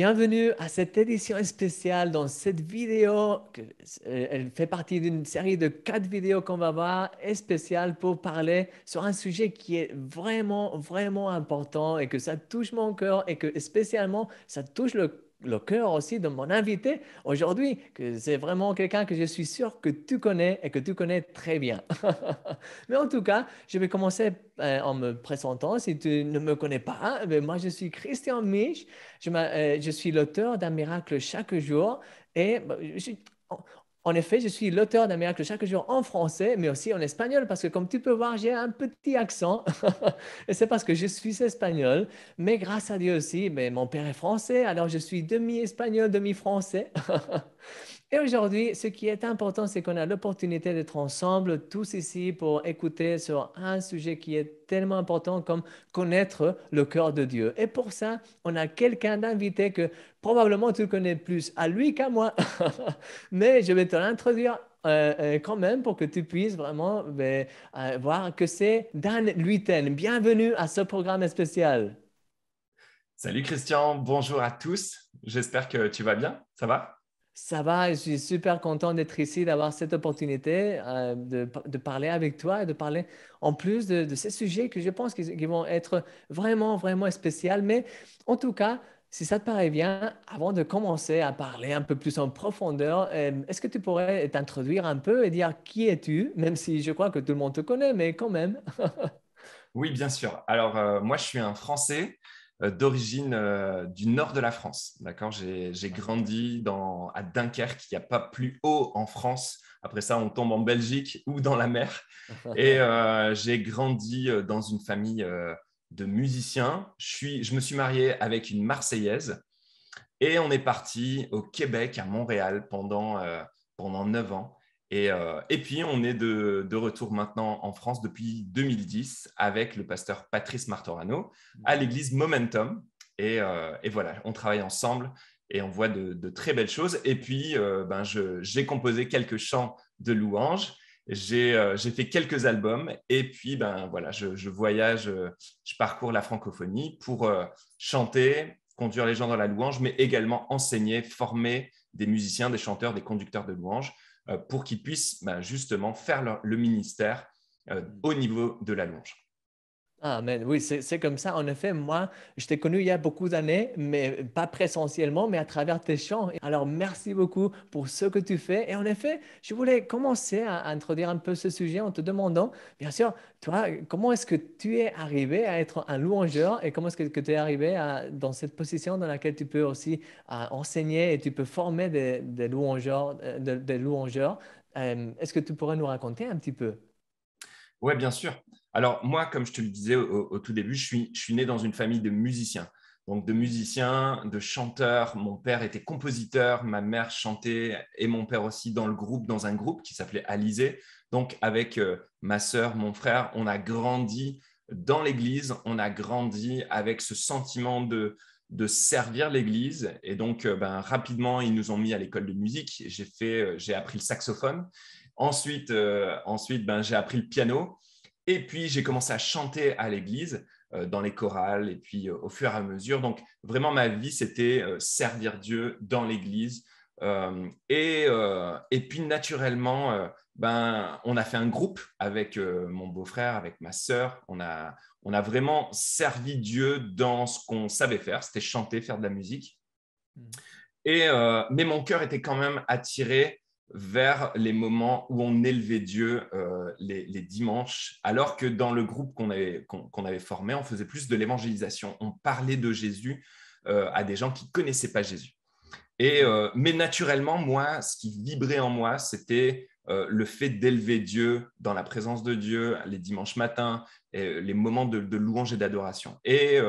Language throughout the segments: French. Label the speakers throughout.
Speaker 1: Bienvenue à cette édition spéciale dans cette vidéo. Euh, elle fait partie d'une série de quatre vidéos qu'on va voir spéciales pour parler sur un sujet qui est vraiment, vraiment important et que ça touche mon cœur et que spécialement ça touche le le cœur aussi de mon invité aujourd'hui, que c'est vraiment quelqu'un que je suis sûr que tu connais et que tu connais très bien. mais en tout cas, je vais commencer euh, en me présentant. Si tu ne me connais pas, eh ben, moi je suis Christian Mich, euh, je, suis l'auteur d'un miracle chaque jour et bah, en effet, je suis l'auteur d'un miracle chaque jour en français, mais aussi en espagnol, parce que comme tu peux voir, j'ai un petit accent. et c'est parce que je suis espagnol, mais grâce à Dieu aussi, mais mon père est français, alors je suis demi-espagnol, demi-français. Et aujourd'hui, ce qui est important, c'est qu'on a l'opportunité d'être ensemble, tous ici, pour écouter sur un sujet qui est tellement important comme connaître le cœur de Dieu. Et pour ça, on a quelqu'un d'invité que probablement tu connais plus à lui qu'à moi. Mais je vais te l'introduire euh, euh, quand même pour que tu puisses vraiment ben, euh, voir que c'est Dan Luiten. Bienvenue à ce programme spécial.
Speaker 2: Salut Christian, bonjour à tous. J'espère que tu vas bien. Ça va
Speaker 1: ça va, je suis super content d'être ici, d'avoir cette opportunité euh, de, parler avec toi et de parler en plus de, ces sujets que je pense qu'ils vont être vraiment, vraiment spéciaux. Mais en tout cas, si ça te paraît bien, avant de commencer à parler un peu plus en profondeur, euh, est-ce que tu pourrais t'introduire un peu et dire qui es-tu, même si je crois que tout le monde te connaît, mais quand même.
Speaker 2: oui, bien sûr. Alors, euh, moi, je suis un Français euh, d'origine euh, du nord de la France. D'accord J'ai grandi à Dunkerque, il n'y a pas plus haut en France. Après ça, on tombe en Belgique ou dans la mer. Et euh, j'ai grandi dans une famille de musiciens. Je, me suis marié avec une Marseillaise. Et on est parti au Québec, à Montréal, pendant, pendant 9 ans. Euh, et, puis, on est de, retour maintenant en France depuis 2010 avec le pasteur Patrice Martorano à l'église Momentum. Et, euh, voilà, on travaille ensemble et on voit de, très belles choses. Et puis, euh, ben, j'ai composé quelques chants de louanges. J'ai fait quelques albums et puis ben, voilà je, je voyage, je parcours la francophonie pour chanter, conduire les gens dans la louange, mais également enseigner, former des musiciens, des chanteurs, des conducteurs de louanges. Euh, pour qu'ils puissent ben, justement faire le ministère euh, au niveau de la louange.
Speaker 1: Ah, mais oui, c'est comme ça. En effet, moi, je t'ai connu il y a beaucoup d'années, mais pas présentiellement, mais à travers tes chants. Alors, merci beaucoup pour ce que tu fais. Et en effet, je voulais commencer à, introduire un peu ce sujet en te demandant, bien sûr, toi, comment est-ce que tu es arrivé à être un louangeur et comment est-ce que, tu es arrivé dans cette position dans laquelle tu peux aussi enseigner et tu peux former des, louangeurs, euh, des, euh, est-ce que tu pourrais nous raconter un petit peu?
Speaker 2: Oui, bien sûr. Alors, moi, comme je te le disais au, tout début, je suis, né dans une famille de musiciens. Donc, de musiciens, de chanteurs. Mon père était compositeur, ma mère chantait et mon père aussi dans le groupe, dans un groupe qui s'appelait Alizé. Donc, avec euh, ma sœur, mon frère, on a grandi dans l'Église, on a grandi avec ce sentiment de, servir l'Église. Et donc, euh, ben, rapidement, ils nous ont mis à l'école de musique. J'ai fait, euh, appris le saxophone. Ensuite, ensuite ben, j'ai appris le piano. Et puis, j'ai commencé à chanter à l'église, euh, dans les chorales, et puis euh, au fur et à mesure. Donc, vraiment, ma vie, c'était euh, servir Dieu dans l'église. Et, et, puis, naturellement, ben, on a fait un groupe avec mon beau-frère, avec ma sœur. On a, on a vraiment servi Dieu dans ce qu'on savait faire, c'était chanter, faire de la musique. Mmh. Et, mais mon cœur était quand même attiré vers les moments où on élevait Dieu euh, les, dimanches, alors que dans le groupe qu'on avait, formé, on faisait plus de l'évangélisation, on parlait de Jésus euh, à des gens qui ne connaissaient pas Jésus. Et, euh, mais naturellement, moi, ce qui vibrait en moi, c'était le fait d'élever Dieu dans la présence de Dieu les dimanches matins, les moments de, louange et d'adoration. Et,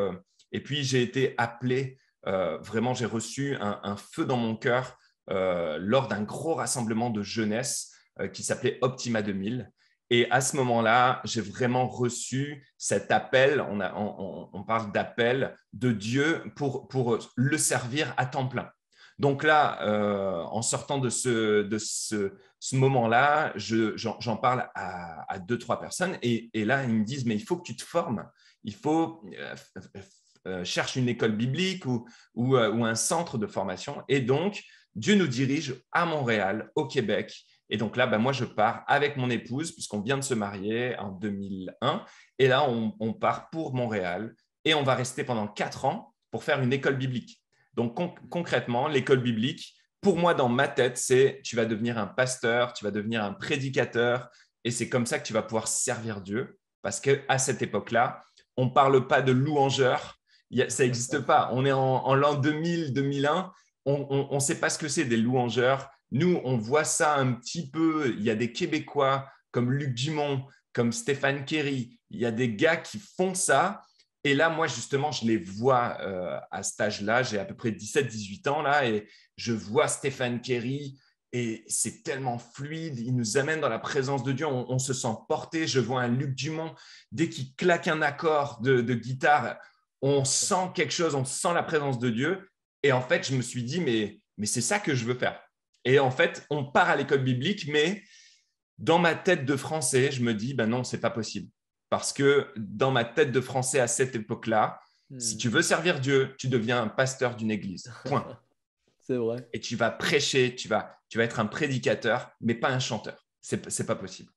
Speaker 2: puis, j'ai été appelé, vraiment, j'ai reçu un, feu dans mon cœur euh, lors d'un gros rassemblement de jeunesse euh, qui s'appelait Optima 2000. Et à ce moment-là, j'ai vraiment reçu cet appel, on, parle d'appel de Dieu pour, le servir à temps plein. Donc là, euh, en sortant de ce, de moment-là, j'en parle à, deux, trois personnes et, là, ils me disent, mais il faut que tu te formes, il faut cherche une école biblique ou, un centre de formation. Et donc, Dieu nous dirige à Montréal, au Québec. Et donc là, ben, moi, je pars avec mon épouse, puisqu'on vient de se marier en 2001. Et là, on, part pour Montréal et on va rester pendant quatre ans pour faire une école biblique. Donc concrètement, l'école biblique, pour moi, dans ma tête, c'est tu vas devenir un pasteur, tu vas devenir un prédicateur, et c'est comme ça que tu vas pouvoir servir Dieu. Parce qu'à cette époque-là, on ne parle pas de louangeur, ça n'existe pas. On est en l'an 2000, 2001, on ne sait pas ce que c'est des louangeurs. Nous, on voit ça un petit peu. Il y a des Québécois comme Luc Dumont, comme Stéphane Kerry. Il y a des gars qui font ça. Et là, moi, justement, je les vois euh, à cet âge-là. J'ai à peu près 17-18 ans, là, et je vois Stéphane Kerry. Et c'est tellement fluide, il nous amène dans la présence de Dieu, on, se sent porté. Je vois un Luc Dumont, dès qu'il claque un accord de guitare, on sent quelque chose, on sent la présence de Dieu. Et en fait, je me suis dit, mais, mais c'est ça que je veux faire. Et en fait, on part à l'école biblique, mais dans ma tête de français, je me dis, ben non, c'est pas possible. Parce que dans ma tête de français à cette époque-là, hmm. si tu veux servir Dieu, tu deviens un pasteur d'une église. Point. c'est vrai. Et tu vas prêcher, tu vas, tu vas être un prédicateur, mais pas un chanteur. C'est, c'est pas possible.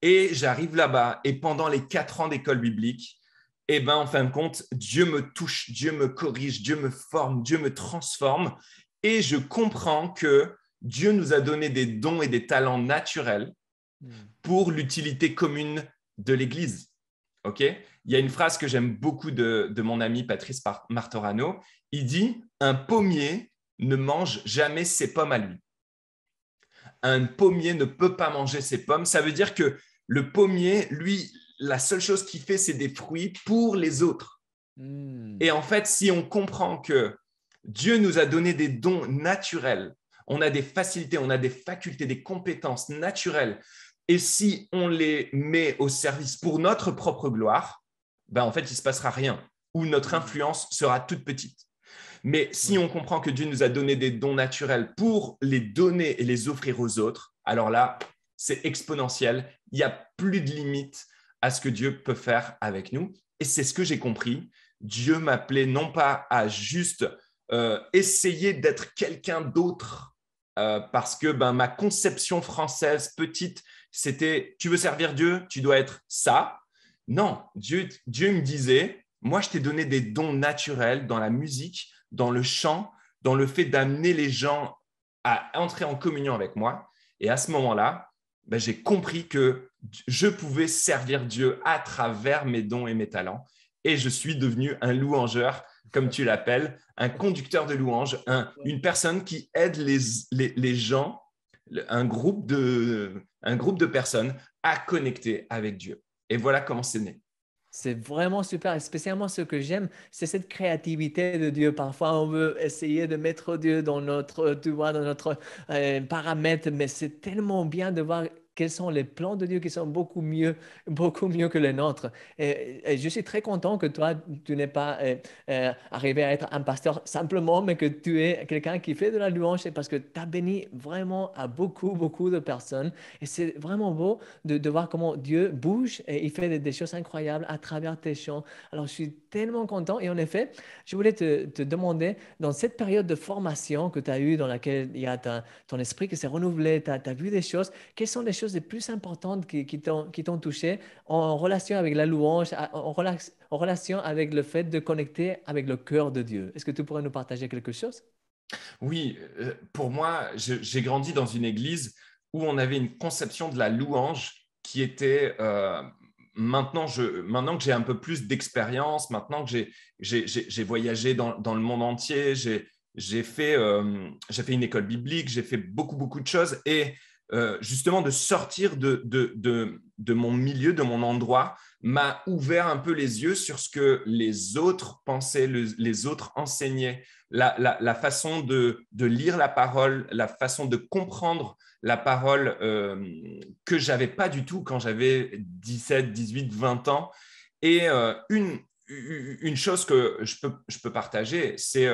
Speaker 2: Et j'arrive là-bas, et pendant les quatre ans d'école biblique, eh ben, en fin de compte, Dieu me touche, Dieu me corrige, Dieu me forme, Dieu me transforme. Et je comprends que Dieu nous a donné des dons et des talents naturels hmm. pour l'utilité commune de l'Église. OK Il y a une phrase que j'aime beaucoup de, de, mon ami Patrice Martorano. Il dit Un pommier ne mange jamais ses pommes à lui. Un pommier ne peut pas manger ses pommes. Ça veut dire que le pommier, lui, la seule chose qu'il fait, c'est des fruits pour les autres. Hmm. Et en fait, si on comprend que Dieu nous a donné des dons naturels, on a des facilités, on a des facultés, des compétences naturelles, et si on les met au service pour notre propre gloire, ben en fait, il ne se passera rien, ou notre influence sera toute petite. Mais si on comprend que Dieu nous a donné des dons naturels pour les donner et les offrir aux autres, alors là, c'est exponentiel. Il n'y a plus de limites à ce que Dieu peut faire avec nous. Et c'est ce que j'ai compris. Dieu m'appelait non pas à juste euh, essayer d'être quelqu'un d'autre, euh, parce que ben, ma conception française petite, c'était tu veux servir Dieu, tu dois être ça. Non, Dieu, Dieu me disait, moi je t'ai donné des dons naturels dans la musique, dans le chant, dans le fait d'amener les gens à entrer en communion avec moi. Et à ce moment-là, ben, j'ai compris que je pouvais servir Dieu à travers mes dons et mes talents. Et je suis devenu un louangeur, comme tu l'appelles, un conducteur de louanges une personne qui aide les, les, gens, un groupe, de, un groupe de personnes à connecter avec Dieu. Et voilà comment c'est né. C'est
Speaker 1: vraiment super, et spécialement ce que j'aime, c'est cette créativité de Dieu. Parfois, on veut essayer de mettre Dieu dans notre, dans notre euh, paramètre, mais c'est tellement bien de voir quels sont les plans de Dieu qui sont beaucoup mieux, beaucoup mieux que les nôtres. Et, je suis très content que toi, tu n'es pas euh, euh, arrivé à être un pasteur simplement, mais que tu es quelqu'un qui fait de la louange, parce que tu as béni vraiment à beaucoup, beaucoup de personnes. Et c'est vraiment beau de, voir comment Dieu bouge et il fait des, choses incroyables à travers tes chants. Alors, je suis tellement content. Et en effet, je voulais te, demander, dans cette période de formation que tu as eue, dans laquelle il y a ton esprit qui s'est renouvelé, tu as, as vu des choses, quelles sont les choses choses les plus importantes qui, t'ont touché en relation avec la louange, en, relation avec le fait de connecter avec le cœur de Dieu Est-ce que tu pourrais nous partager quelque chose
Speaker 2: Oui, euh, pour moi, j'ai grandi dans une église où on avait une conception de la louange qui était... Euh, maintenant, je, maintenant que j'ai un peu plus d'expérience, maintenant que j'ai voyagé dans, le monde entier, j'ai fait, euh, fait, une école biblique, j'ai fait beaucoup, beaucoup de choses. Et euh, justement de sortir de, mon milieu, de mon endroit, m'a ouvert un peu les yeux sur ce que les autres pensaient, les autres enseignaient, la, façon de, lire la parole, la façon de comprendre la parole euh, que j'avais pas du tout quand j'avais 17, 18, 20 ans. Et euh, une, chose que je peux, je peux partager, c'est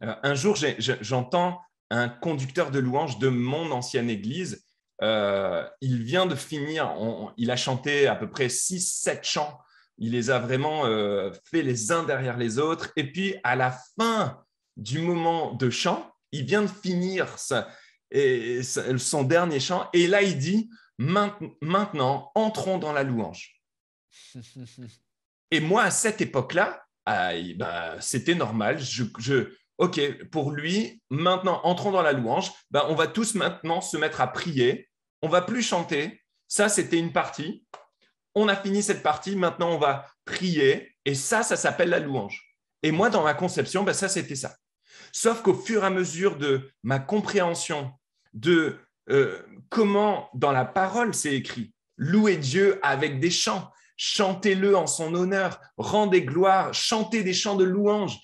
Speaker 2: un jour, j'entends un conducteur de louange de mon ancienne église euh, il vient de finir, il a chanté à peu près 6-7 chants. Il les a vraiment euh, fait les uns derrière les autres. Et puis, à la fin du moment de chant, il vient de finir son dernier chant. Et là, il dit Maintenant, entrons dans la louange. et moi, à cette époque-là, bah, c'était normal. OK, pour lui, maintenant, entrons dans la louange, bah, on va tous maintenant se mettre à prier on va plus chanter. Ça, c'était une partie. On a fini cette partie. Maintenant, on va prier. Et ça, ça s'appelle la louange. Et moi, dans ma conception, ben, ça, c'était ça. Sauf qu'au fur et à mesure de ma compréhension de euh, comment dans la parole c'est écrit, louez Dieu avec des chants, chantez-le en son honneur, rendez gloire, chantez des chants de louange.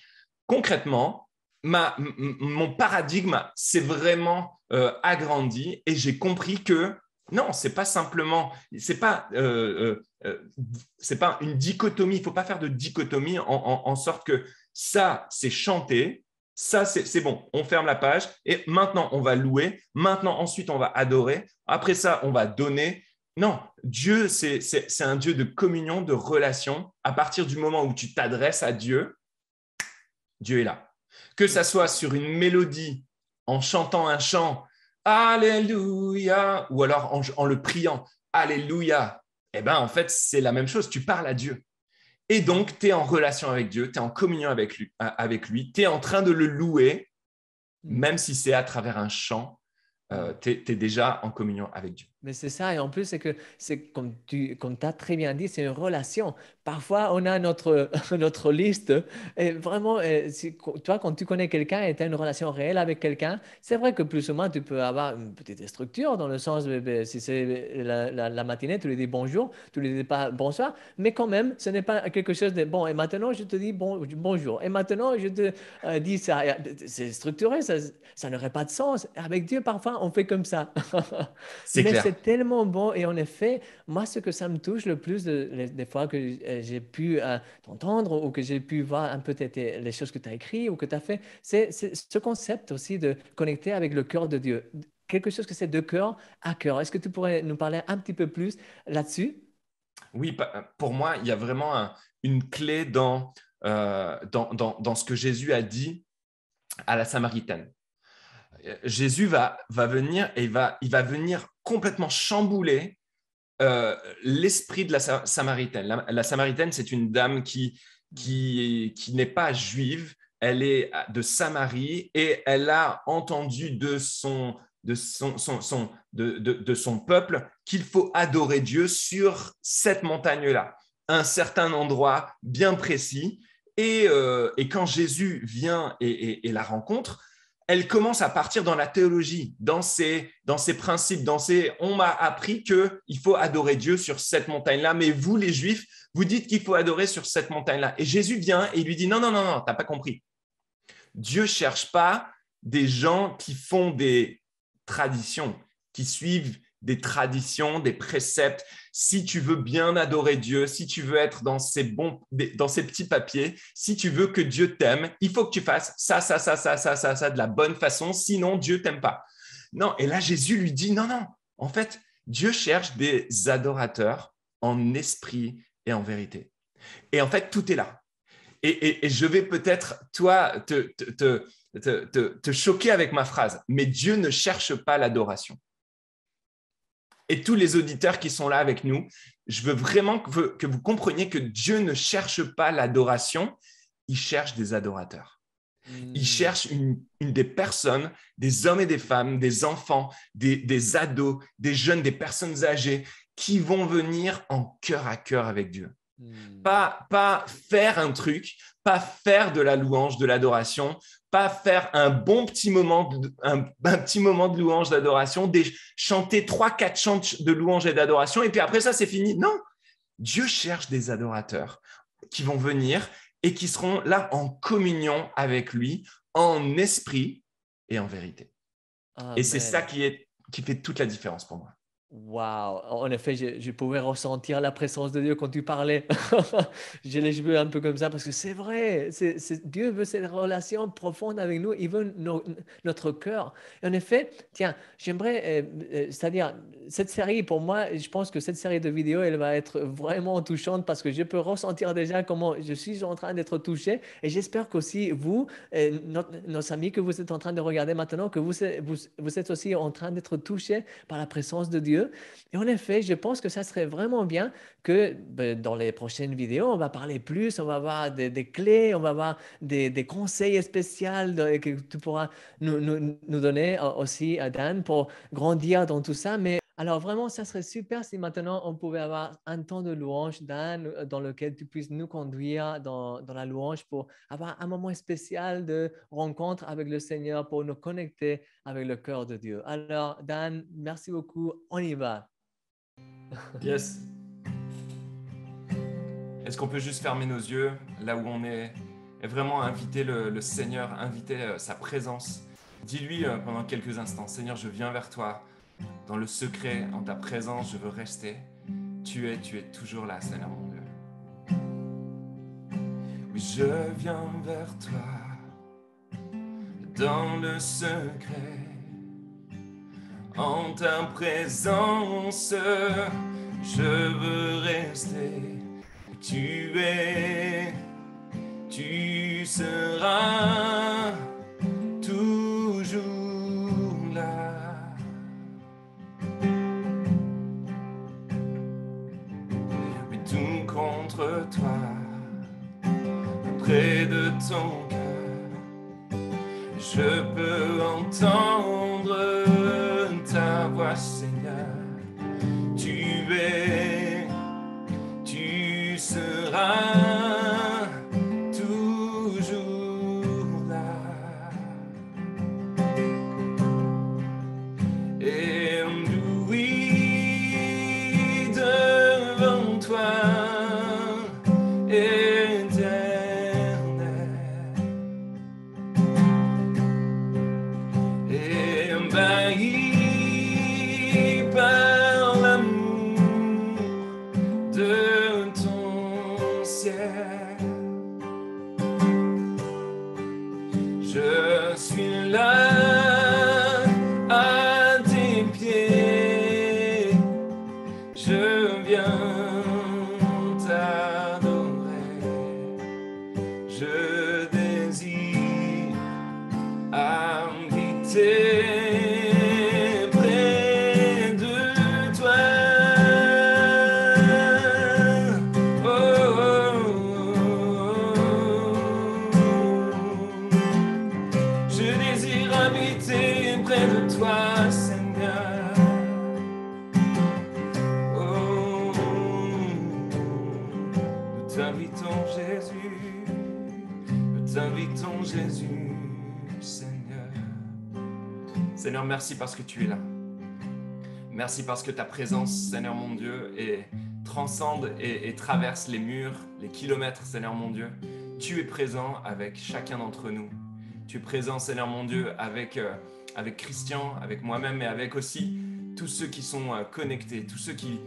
Speaker 2: Concrètement, mon paradigme s'est vraiment euh, agrandi et j'ai compris que non, n'est pas simplement, c'est pas, euh, euh, pas une dichotomie. Il ne faut pas faire de dichotomie en, en sorte que ça, c'est chanter, ça, c'est bon, on ferme la page et maintenant on va louer, maintenant ensuite on va adorer, après ça on va donner. Non, Dieu, c'est un Dieu de communion, de relation. À partir du moment où tu t'adresses à Dieu, Dieu est là. Que ça soit sur une mélodie, en chantant un chant, Alléluia, ou alors en, le priant, Alléluia, eh bien, en fait, c'est la même chose, tu parles à Dieu. Et donc, tu es en relation avec Dieu, tu es en communion avec lui, euh, avec lui tu es en train de le louer, mm. même si c'est à travers un chant, euh, tu es déjà en communion avec Dieu.
Speaker 1: Mais c'est ça, et en plus, c'est que, c'est, comme tu comme as très bien dit, c'est une relation. Parfois, on a notre, notre liste, et vraiment, si, toi, quand tu connais quelqu'un et tu as une relation réelle avec quelqu'un, c'est vrai que plus ou moins, tu peux avoir une petite structure, dans le sens, ben, ben, si c'est la, matinée, tu lui dis bonjour, tu lui dis pas bonsoir, mais quand même, ce n'est pas quelque chose de bon, et maintenant, je te dis bon, bonjour, et maintenant, je te euh, dis ça. Ben, c'est structuré, ça, ça n'aurait pas de sens. Avec Dieu, parfois, on fait comme ça. C'est clair tellement bon. Et en effet, moi, ce que ça me touche le plus des fois que euh, j'ai pu entendre euh, t'entendre ou que j'ai pu voir un peu les choses que tu as écrites ou que tu as fait, c'est ce concept aussi de connecter avec le cœur de Dieu. Quelque chose que c'est de cœur à cœur. Est-ce que tu pourrais nous parler un petit peu plus là-dessus?
Speaker 2: Oui, pour moi, il y a vraiment une clé dans, euh, dans, dans, dans ce que Jésus a dit à la Samaritaine. Jésus va, va venir et va, il va venir complètement chamboulé euh, l'esprit de la Samaritaine. La, Samaritaine, c'est une dame qui, qui, n'est pas juive, elle est euh, de Samarie et elle a entendu de son, de son, peuple qu'il faut adorer Dieu sur cette montagne-là, un certain endroit bien précis. Et, euh, quand Jésus vient et, la rencontre, elle commence à partir dans la théologie, dans ses, dans principes, dans ses. On m'a appris que il faut adorer Dieu sur cette montagne-là, mais vous, les Juifs, vous dites qu'il faut adorer sur cette montagne-là. Et Jésus vient et lui dit non, non, non, non, t'as pas compris. Dieu cherche pas des gens qui font des traditions, qui suivent des traditions, des préceptes. Si tu veux bien adorer Dieu, si tu veux être dans ces, bons, dans ces petits papiers, si tu veux que Dieu t'aime, il faut que tu fasses ça, ça, ça, ça, ça, ça, ça de la bonne façon, sinon Dieu t'aime pas. Non, et là Jésus lui dit, non, non, en fait, Dieu cherche des adorateurs en esprit et en vérité. Et en fait, tout est là. Et, je vais peut-être, toi, te te, te, te, te choquer avec ma phrase, mais Dieu ne cherche pas l'adoration et tous les auditeurs qui sont là avec nous. Je veux vraiment que vous, compreniez que Dieu ne cherche pas l'adoration, il cherche des adorateurs. Il hmm. cherche une, des personnes, des hommes et des femmes, des enfants, des, des ados, des jeunes, des personnes âgées qui vont venir en cœur à cœur avec Dieu. Hmm. Pas, pas faire un truc, pas faire de la louange, de l'adoration, pas faire un bon petit moment, de, un, petit moment de louange, d'adoration, des, chanter trois, quatre chants de louange et d'adoration, et puis après ça, c'est fini. Non, Dieu cherche des adorateurs qui vont venir et qui seront là en communion avec lui, en esprit et en vérité. Ah, et c'est ça ben. qui, est, qui fait toute la différence pour moi.
Speaker 1: Waouh, en effet, je, pouvais ressentir la présence de Dieu quand tu parlais. J'ai les cheveux un peu comme ça parce que c'est vrai, c'est, Dieu veut cette relation profonde avec nous, il veut notre cœur. en effet, tiens, j'aimerais, euh, euh, c'est-à-dire, cette série, pour moi, je pense que cette série de vidéos, elle va être vraiment touchante parce que je peux ressentir déjà comment je suis en train d'être touché. Et j'espère qu'aussi vous, euh, nos amis que vous êtes en train de regarder maintenant, que vous, vous, vous êtes aussi en train d'être touchés par la présence de Dieu et en effet, je pense que ça serait vraiment bien que ben, dans les prochaines vidéos, on va parler plus, on va avoir des, clés, on va avoir des, conseils spéciaux que tu pourras nous, donner euh, aussi, à euh, Dan, pour grandir dans tout ça. Mais alors vraiment, ça serait super si maintenant on pouvait avoir un temps de louange Dan, euh, dans lequel tu puisses nous conduire dans, la louange pour avoir un moment spécial de rencontre avec le Seigneur pour nous connecter avec le cœur de Dieu. Alors Dan, merci beaucoup. On y va. Yes.
Speaker 2: Est-ce qu'on peut juste fermer nos yeux là où on est et vraiment inviter le Seigneur, inviter euh, sa présence. Dis-lui euh, pendant quelques instants, Seigneur, je viens vers toi dans le secret, en ta présence, je veux rester. Tu es, tu es toujours là, Seigneur mon Dieu.
Speaker 3: Oui, je viens vers toi, dans le secret, en ta présence, je veux rester. Tu es, tu seras. je peux entendre ta voix, Seigneur. Tu es, tu seras. invitons Jésus, Seigneur.
Speaker 2: Seigneur, merci parce que tu es là. Merci parce que ta présence, Seigneur mon Dieu, est, transcende et, traverse les murs, les kilomètres, Seigneur mon Dieu. Tu es présent avec chacun d'entre nous. Tu es présent, Seigneur mon Dieu, avec, euh, avec Christian, avec moi-même mais avec aussi tous ceux qui sont euh, connectés, tous ceux qui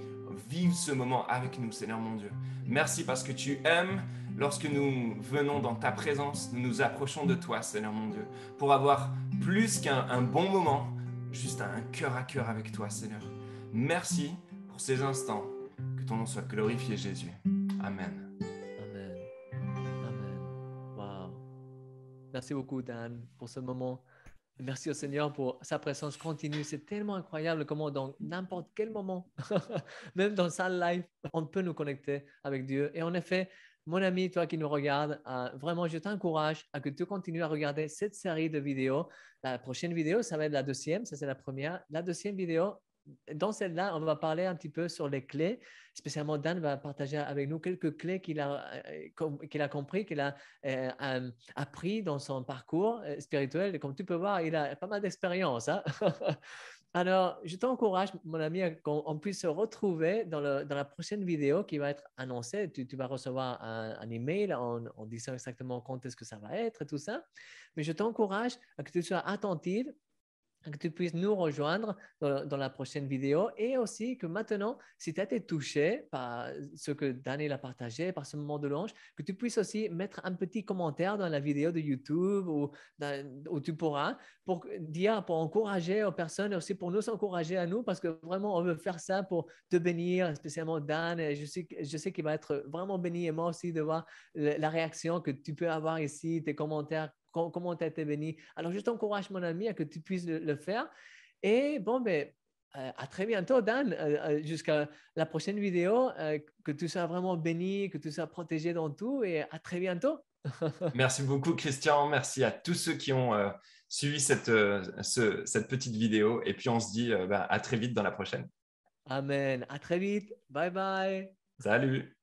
Speaker 2: vivent ce moment avec nous, Seigneur mon Dieu. Merci parce que tu aimes Lorsque nous venons dans ta présence, nous nous approchons de toi, Seigneur mon Dieu, pour avoir plus qu'un bon moment, juste un cœur à cœur avec toi, Seigneur. Merci pour ces
Speaker 1: instants. Que ton nom soit glorifié, Jésus. Amen. Amen. Amen. Wow. Merci beaucoup, Dan, pour ce moment. Merci au Seigneur pour sa présence continue. C'est tellement incroyable comment dans n'importe quel moment, même dans sa life, on peut nous connecter avec Dieu. Et en effet, mon ami, toi qui nous regardes, euh, vraiment, je t'encourage à que tu continues à regarder cette série de vidéos. La prochaine vidéo, ça va être la deuxième, ça c'est la première. La deuxième vidéo, dans celle-là, on va parler un petit peu sur les clés. Spécialement, Dan va partager avec nous quelques clés qu'il a, euh, qu'il a compris, qu'il a euh, appris dans son parcours euh, spirituel. comme tu peux voir, il a pas mal d'expérience. Hein. Alors, je t'encourage, mon ami, qu'on puisse se retrouver dans, la prochaine vidéo qui va être annoncée. Tu, vas recevoir un, email en, disant exactement quand est-ce que ça va être et tout ça. Mais je t'encourage à que tu sois attentive que tu puisses nous rejoindre dans, la prochaine vidéo et aussi que maintenant, si tu as été touché par ce que Daniel a partagé, par ce moment de l'ange, que tu puisses aussi mettre un petit commentaire dans la vidéo de YouTube ou où tu pourras pour dire, pour encourager aux personnes et aussi pour nous encourager à nous parce que vraiment, on veut faire ça pour te bénir, spécialement Dan. je sais, je sais qu'il va être vraiment béni et moi aussi de voir la réaction que tu peux avoir ici, tes commentaires comment tu as été béni. Alors, je t'encourage, mon ami, à que tu puisses le, faire. Et bon, ben, euh, à très bientôt, Dan, euh, euh, jusqu'à la prochaine vidéo. que tu sois vraiment béni, que tu sois protégé dans tout et à très bientôt.
Speaker 2: merci beaucoup, Christian. Merci à tous ceux qui ont suivi cette, cette petite vidéo. Et puis, on se dit bah, à très vite dans la prochaine.
Speaker 1: Amen. À très vite. Bye bye. Salut.